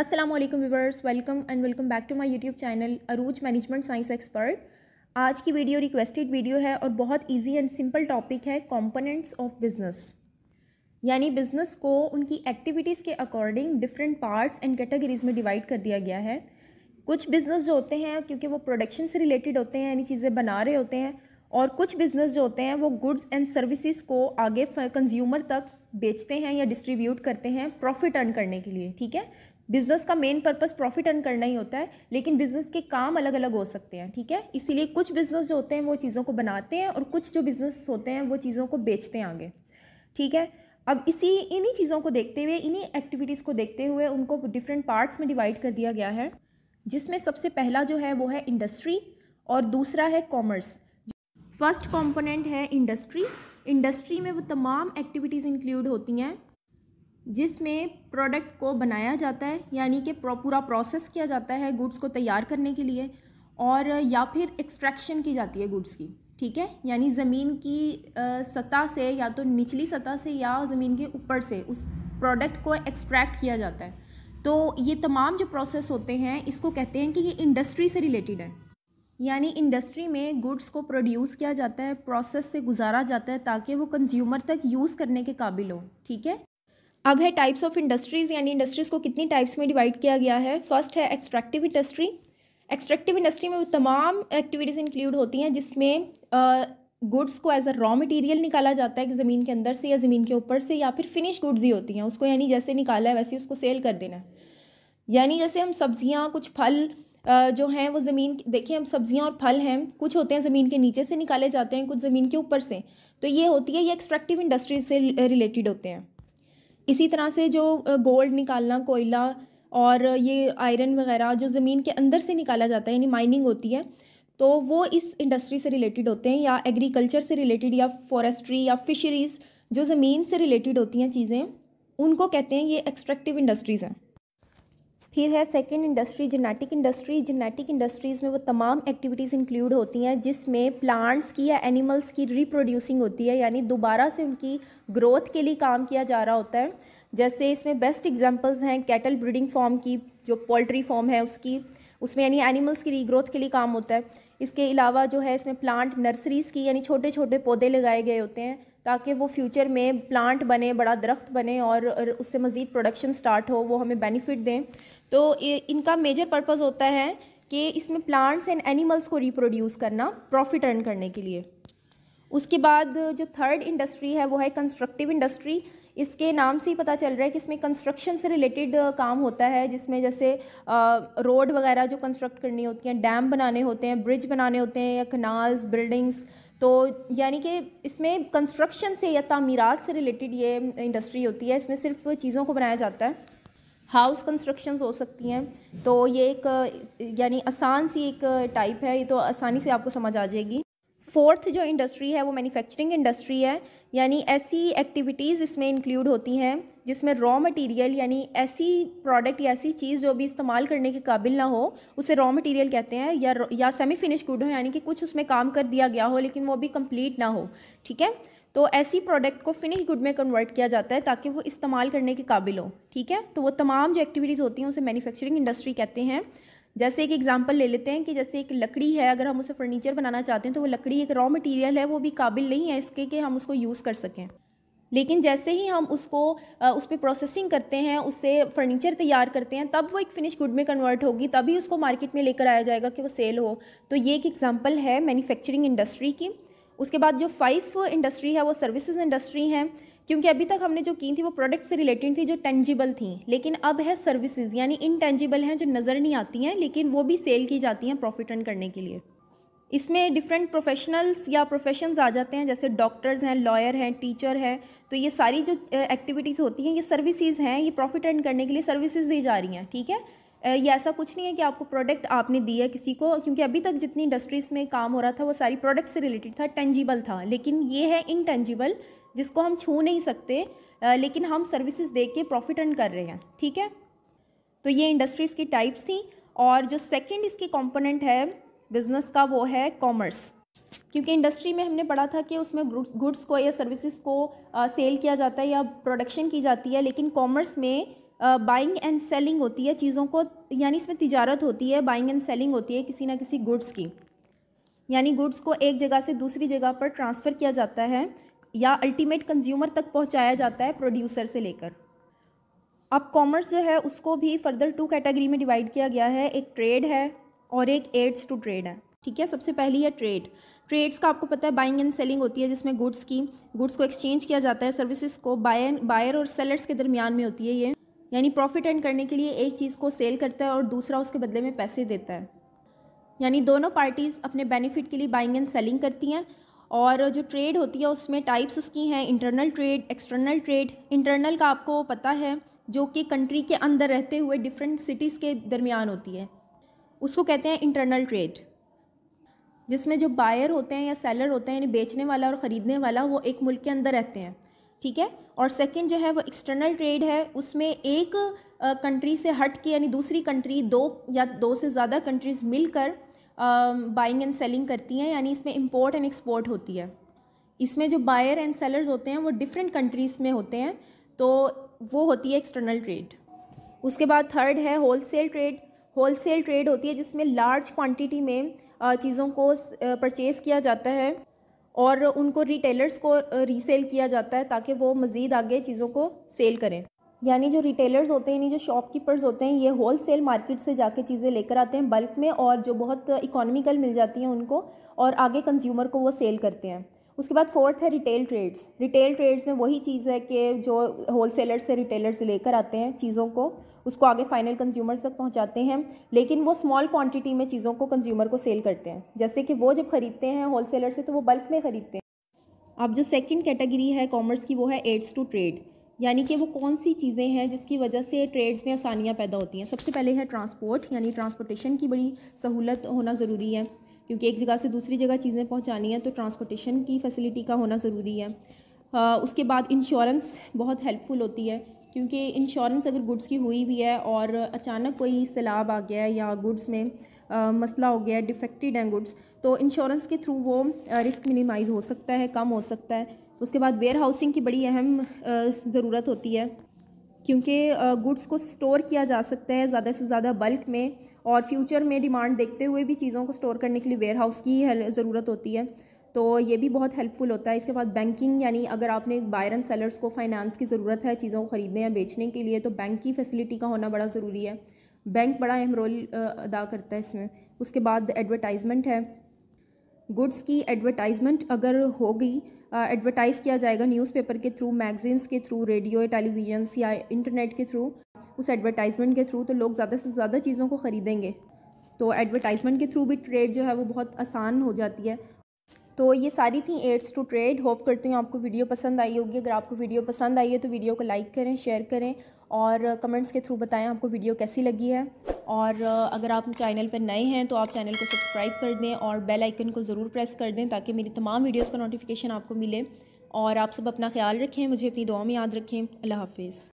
Aslam viewers welcome and welcome back to my YouTube channel Arooj management science expert आज की video requested video है और बहुत ईजी एंड सिंपल टॉपिक है components of business यानी business को उनकी एक्टिविटीज़ के according different parts and categories में डिवाइड कर दिया गया है कुछ बिज़नेस जो होते हैं क्योंकि वो प्रोडक्शन से रिलेटेड होते हैं यानी चीज़ें बना रहे होते हैं और कुछ बिज़नेस जो होते हैं वो गुड्स एंड सर्विसेज को आगे कंज्यूमर तक बेचते हैं या डिस्ट्रीब्यूट करते हैं प्रॉफिट अर्न करने के लिए ठीक है बिजनेस का मेन पर्पस प्रॉफिट अर्न करना ही होता है लेकिन बिजनेस के काम अलग अलग हो सकते हैं ठीक है इसीलिए कुछ बिजनेस जो होते हैं वो चीज़ों को बनाते हैं और कुछ जो बिजनेस होते हैं वो चीज़ों को बेचते हैं आगे ठीक है अब इसी इन्हीं चीज़ों को देखते हुए इन्हीं एक्टिविटीज़ को देखते हुए उनको डिफरेंट पार्ट्स में डिवाइड कर दिया गया है जिसमें सबसे पहला जो है वो है इंडस्ट्री और दूसरा है कॉमर्स फर्स्ट कंपोनेंट है इंडस्ट्री इंडस्ट्री में वो तमाम एक्टिविटीज़ इंक्लूड होती हैं जिसमें प्रोडक्ट को बनाया जाता है यानी कि पूरा प्रोसेस किया जाता है गुड्स को तैयार करने के लिए और या फिर एक्सट्रैक्शन की जाती है गुड्स की ठीक है यानी ज़मीन की सतह से या तो निचली सतह से या ज़मीन के ऊपर से उस प्रोडक्ट को एक्सट्रैक्ट किया जाता है तो ये तमाम जो प्रोसेस होते हैं इसको कहते हैं कि ये इंडस्ट्री से रिलेटेड है यानी इंडस्ट्री में गुड्स को प्रोड्यूस किया जाता है प्रोसेस से गुजारा जाता है ताकि वो कंज्यूमर तक यूज़ करने के काबिल हो ठीक है अब है टाइप्स ऑफ इंडस्ट्रीज़ यानी इंडस्ट्रीज़ को कितनी टाइप्स में डिवाइड किया गया है फर्स्ट है एक्सट्रैक्टिव इंडस्ट्री एक्सट्रैक्टिव इंडस्ट्री में वो तमाम एक्टिविटीज़ इंक्लूड होती हैं जिसमें गुड्स को एज अ रॉ मटेरियल निकाला जाता है कि ज़मीन के अंदर से या ज़मीन के ऊपर से या फिर फिनिश गुड्स ही होती हैं उसको यानी जैसे निकाला है वैसे उसको सेल कर देना है यानी जैसे हम सब्जियाँ कुछ फल जो हैं वो ज़मीन देखिए हम सब्जियाँ और फल हैं कुछ होते हैं ज़मीन के नीचे से निकाले जाते हैं कुछ ज़मीन के ऊपर से तो ये होती है ये एक्सट्रैक्टिव इंडस्ट्रीज से रिलेटेड होते हैं इसी तरह से जो गोल्ड निकालना कोयला और ये आयरन वगैरह जो ज़मीन के अंदर से निकाला जाता है यानी माइनिंग होती है तो वो इस इंडस्ट्री से रिलेटेड होते हैं या एग्रीकल्चर से रिलेटेड या फॉरेस्ट्री या फिशरीज़ जो ज़मीन से रिलेटेड होती हैं चीज़ें उनको कहते हैं ये एक्सट्रैक्टिव इंडस्ट्रीज़ हैं फिर है second industry genetic industry genetic industries में वो तमाम एक्टिविटीज़ इंक्लूड होती हैं जिसमें प्लांट्स की या एनिमल्स की रिप्रोड्यूसिंग होती है यानी दोबारा से उनकी ग्रोथ के लिए काम किया जा रहा होता है जैसे इसमें बेस्ट एग्जाम्पल्स हैं कैटल ब्रीडिंग फॉर्म की जो पोल्ट्री फॉर्म है उसकी उसमें यानी एनिमल्स की रीग्रोथ के लिए काम होता है इसके अलावा जो है इसमें प्लांट नर्सरीज़ की यानी छोटे छोटे पौधे लगाए गए होते हैं ताकि वो फ्यूचर में प्लांट बने बड़ा दरख्त बने और उससे मज़ीद प्रोडक्शन स्टार्ट हो वो हमें बेनिफिट दें तो इनका मेजर पर्पज़ होता है कि इसमें प्लांट्स एंड एनिमल्स को रिप्रोड्यूस करना प्रॉफिट अर्न करने के लिए उसके बाद जो थर्ड इंडस्ट्री है वो है कंस्ट्रक्टिव इंडस्ट्री इसके नाम से ही पता चल रहा है कि इसमें कंस्ट्रक्शन से रिलेटेड काम होता है जिसमें जैसे रोड वगैरह जो कंस्ट्रक्ट करनी होती हैं डैम बनाने होते हैं ब्रिज बनाने होते हैं या कनाल्स बिल्डिंग्स तो यानी कि इसमें कंस्ट्रक्शन से या तमीरत से रिलेटेड ये इंडस्ट्री होती है इसमें सिर्फ चीज़ों को बनाया जाता है हाउस कंस्ट्रक्शन हो सकती हैं तो ये एक यानी आसान सी एक टाइप है ये तो आसानी से आपको समझ आ जाएगी फोर्थ जो इंडस्ट्री है वो मैन्युफैक्चरिंग इंडस्ट्री है यानी ऐसी एक्टिविटीज़ इसमें इंक्लूड होती हैं जिसमें रॉ मटेरियल यानी ऐसी प्रोडक्ट या ऐसी चीज़ जो भी इस्तेमाल करने के काबिल ना हो उसे रॉ मटेरियल कहते हैं या या सेमी फिनिश गुड हो यानी कि कुछ उसमें काम कर दिया गया हो लेकिन वो भी कंप्लीट ना हो ठीक है तो ऐसी प्रोडक्ट को फिनिश गुड में कन्वर्ट किया जाता है ताकि वो इस्तेमाल करने के काबिल हो ठीक है तो वो तमाम जो एक्टिविटीज़ होती हैं उसे मैन्युफैक्चरिंग इंडस्ट्री कहते हैं जैसे एक एग्जांपल ले लेते हैं कि जैसे एक लकड़ी है अगर हम उसे फर्नीचर बनाना चाहते हैं तो वो लकड़ी एक रॉ मटीरियल है वो भी काबिल नहीं है इसके कि हम उसको यूज़ कर सकें लेकिन जैसे ही हम उसको उस पर प्रोसेसिंग करते हैं उससे फर्नीचर तैयार करते हैं तब वो एक फ़िनिश गुड में कन्वर्ट होगी तभी उसको मार्केट में लेकर आया जाएगा कि वो सेल हो तो ये एक एग्ज़ाम्पल है मैन्युफैक्चरिंग इंडस्ट्री की उसके बाद जो फाइव इंडस्ट्री है वो सर्विसेज इंडस्ट्री हैं क्योंकि अभी तक हमने जो की थी वो प्रोडक्ट से रिलेटेड थी जो टेंजिबल थी लेकिन अब है सर्विसेज यानी इनटेंजिबल हैं जो नज़र नहीं आती हैं लेकिन वो भी सेल की जाती हैं प्रॉफिट रन करने के लिए इसमें डिफरेंट प्रोफेशनल्स या प्रोफेशंस आ जाते हैं जैसे डॉक्टर्स हैं लॉयर हैं टीचर हैं तो ये सारी जो एक्टिविटीज़ होती हैं ये सर्विसेज हैं ये प्रॉफिट अर्न करने के लिए सर्विसेज दी जा रही हैं ठीक है ये ऐसा कुछ नहीं है कि आपको प्रोडक्ट आपने दिया किसी को क्योंकि अभी तक जितनी इंडस्ट्रीज़ में काम हो रहा था वो सारी प्रोडक्ट से रिलेटेड था टेंजिबल था लेकिन ये है इनटेंजिबल जिसको हम छू नहीं सकते लेकिन हम सर्विसेज दे के प्रॉफिट अर्न कर रहे हैं ठीक है तो ये इंडस्ट्रीज़ की टाइप्स थी और जो सेकेंड इसकी कॉम्पोनेंट है बिज़नेस का वो है कॉमर्स क्योंकि इंडस्ट्री में हमने पढ़ा था कि उसमें गुड्स को या सर्विसेज को सेल किया जाता है या प्रोडक्शन की जाती है लेकिन कॉमर्स में बाइंग एंड सेलिंग होती है चीज़ों को यानी इसमें तिजारत होती है बाइंग एंड सेलिंग होती है किसी ना किसी गुड्स की यानी गुड्स को एक जगह से दूसरी जगह पर ट्रांसफ़र किया जाता है या अल्टीमेट कंज्यूमर तक पहुंचाया जाता है प्रोड्यूसर से लेकर अब कॉमर्स जो है उसको भी फर्दर टू कैटेगरी में डिवाइड किया गया है एक ट्रेड है और एक एड्स टू ट्रेड है ठीक है सबसे पहली है ट्रेड ट्रेड्स का आपको पता है बाइंग एंड सेलिंग होती है जिसमें गुड्स की गुड्स को एक्सचेंज किया जाता है सर्विसेज को बायर बायर और सेलर्स के दरमियान में होती है ये यानी प्रॉफिट एंड करने के लिए एक चीज़ को सेल करता है और दूसरा उसके बदले में पैसे देता है यानी दोनों पार्टीज़ अपने बेनिफिट के लिए बाइंग एंड सेलिंग करती हैं और जो ट्रेड होती है उसमें टाइप्स उसकी हैं internal trade external trade internal का आपको पता है जो कि कंट्री के अंदर रहते हुए डिफरेंट सिटीज़ के दरमियान होती है उसको कहते हैं इंटरनल ट्रेड जिसमें जो बायर होते हैं या सेलर होते हैं यानी बेचने वाला और ख़रीदने वाला वो एक मुल्क के अंदर रहते हैं ठीक है और सेकंड जो है वो एक्सटर्नल ट्रेड है उसमें एक कंट्री से हट के यानी दूसरी कंट्री दो या दो से ज़्यादा कंट्रीज़ मिलकर बाइंग एंड सेलिंग करती हैं यानी इसमें इम्पोर्ट एंड एक्सपोर्ट होती है इसमें जो बायर एंड सेलर्स होते हैं वो डिफरेंट कंट्रीज़ में होते हैं तो वो होती है एक्सटर्नल ट्रेड उसके बाद थर्ड है होलसेल ट्रेड होलसेल ट्रेड होती है जिसमें लार्ज क्वांटिटी में चीज़ों को परचेज़ किया जाता है और उनको रिटेलर्स को रीसेल किया जाता है ताकि वो मज़ीद आगे चीज़ों को सेल करें यानी जो रिटेलर्स होते हैं यानी जो शॉपकीपर्स होते हैं ये होल सेल मार्केट से जाके चीज़ें लेकर आते हैं बल्क में और जो बहुत इकोनॉमिकल मिल जाती हैं उनको और आगे कंज्यूमर को वो सेल करते हैं उसके बाद फोर्थ है रिटेल ट्रेड्स रिटेल ट्रेड्स में वही चीज़ है कि जो होल सेलर से रिटेलर से लेकर आते हैं चीज़ों को उसको आगे फाइनल कंज्यूमर्स तक पहुंचाते हैं लेकिन वो स्मॉल क्वांटिटी में चीज़ों को कंज्यूमर को सेल करते हैं जैसे कि वो जब ख़रीदते हैं होल सेलर से तो वो बल्क में ख़रीदते हैं अब जो सेकेंड कैटेगरी है कॉमर्स की वो है एड्स टू ट्रेड यानी कि वो कौन सी चीज़ें हैं जिसकी वजह से ट्रेड्स में आसानियाँ पैदा होती हैं सबसे पहले है ट्रांसपोर्ट यानी ट्रांसपोर्टेशन की बड़ी सहूलत होना ज़रूरी है क्योंकि एक जगह से दूसरी जगह चीज़ें पहुँचानी हैं तो ट्रांसपोर्टेशन की फैसिलिटी का होना ज़रूरी है आ, उसके बाद इंश्योरेंस बहुत हेल्पफुल होती है क्योंकि इंश्योरेंस अगर गुड्स की हुई भी है और अचानक कोई सैलाब आ गया है या गुड्स में आ, मसला हो गया है डिफेक्टेड हैं गुड्स तो इंश्योरेंस के थ्रू वो रिस्क मिनिमाइज़ हो सकता है कम हो सकता है उसके बाद वेयर हाउसिंग की बड़ी अहम ज़रूरत होती है क्योंकि गुड्स को स्टोर किया जा सकता है ज़्यादा से ज़्यादा बल्क में और फ्यूचर में डिमांड देखते हुए भी चीज़ों को स्टोर करने के लिए वेयर हाउस की ज़रूरत होती है तो ये भी बहुत हेल्पफुल होता है इसके बाद बैंकिंग यानी अगर आपने बायर एंड सेलर्स को फाइनेंस की ज़रूरत है चीज़ों को ख़रीदने या बेचने के लिए तो बैंक की फैसिलिटी का होना बड़ा ज़रूरी है बैंक बड़ा अहम रोल अदा करता है इसमें उसके बाद एडवर्टाइजमेंट है गुड्स की एडवर्टाइजमेंट अगर हो गई एडवर्टाइज़ किया जाएगा न्यूज़पेपर के थ्रू मैगजीन्स के थ्रू रेडियो टेलीविजन्स या इंटरनेट के थ्रू उस एडवर्टाइजमेंट के थ्रू तो लोग ज़्यादा से ज़्यादा चीज़ों को ख़रीदेंगे तो एडवर्टाइजमेंट के थ्रू भी ट्रेड जो है वो बहुत आसान हो जाती है तो ये सारी थी एड्स टू ट्रेड होप करती हूँ आपको वीडियो पसंद आई होगी अगर आपको वीडियो पसंद आई है तो वीडियो को लाइक करें शेयर करें और कमेंट्स के थ्रू बताएं आपको वीडियो कैसी लगी है और अगर आप चैनल पर नए हैं तो आप चैनल को सब्सक्राइब कर दें और बेल आइकन को ज़रूर प्रेस कर दें ताकि मेरी तमाम वीडियोज़ का नोटिफिकेशन आपको मिले और आप सब अपना ख्याल रखें मुझे अपनी दुआ में याद रखें अल्लाह हाफिज़